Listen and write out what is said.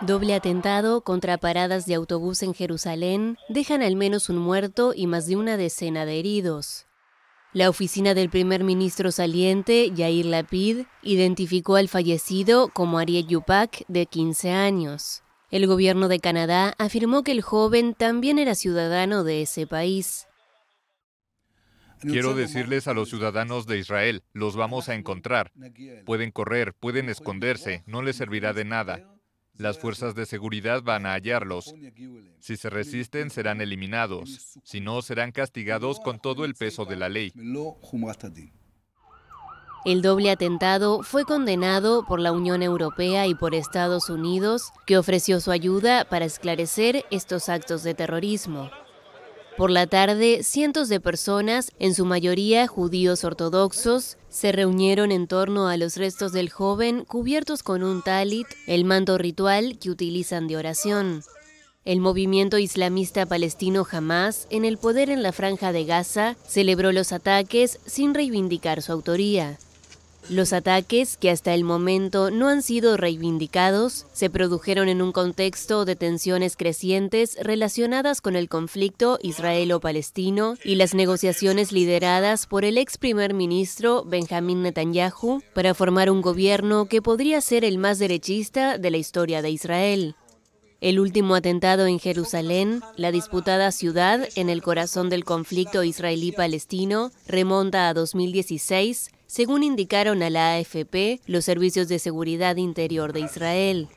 Doble atentado contra paradas de autobús en Jerusalén dejan al menos un muerto y más de una decena de heridos. La oficina del primer ministro saliente, Yair Lapid, identificó al fallecido como Ariel Yupak, de 15 años. El gobierno de Canadá afirmó que el joven también era ciudadano de ese país. Quiero decirles a los ciudadanos de Israel, los vamos a encontrar. Pueden correr, pueden esconderse, no les servirá de nada. Las fuerzas de seguridad van a hallarlos. Si se resisten, serán eliminados. Si no, serán castigados con todo el peso de la ley. El doble atentado fue condenado por la Unión Europea y por Estados Unidos, que ofreció su ayuda para esclarecer estos actos de terrorismo. Por la tarde, cientos de personas, en su mayoría judíos ortodoxos, se reunieron en torno a los restos del joven cubiertos con un talit, el manto ritual que utilizan de oración. El movimiento islamista palestino Hamas, en el poder en la franja de Gaza, celebró los ataques sin reivindicar su autoría. Los ataques, que hasta el momento no han sido reivindicados, se produjeron en un contexto de tensiones crecientes relacionadas con el conflicto israelo-palestino y las negociaciones lideradas por el ex primer ministro Benjamín Netanyahu para formar un gobierno que podría ser el más derechista de la historia de Israel. El último atentado en Jerusalén, la disputada ciudad en el corazón del conflicto israelí-palestino, remonta a 2016, según indicaron a la AFP los servicios de seguridad interior de Israel.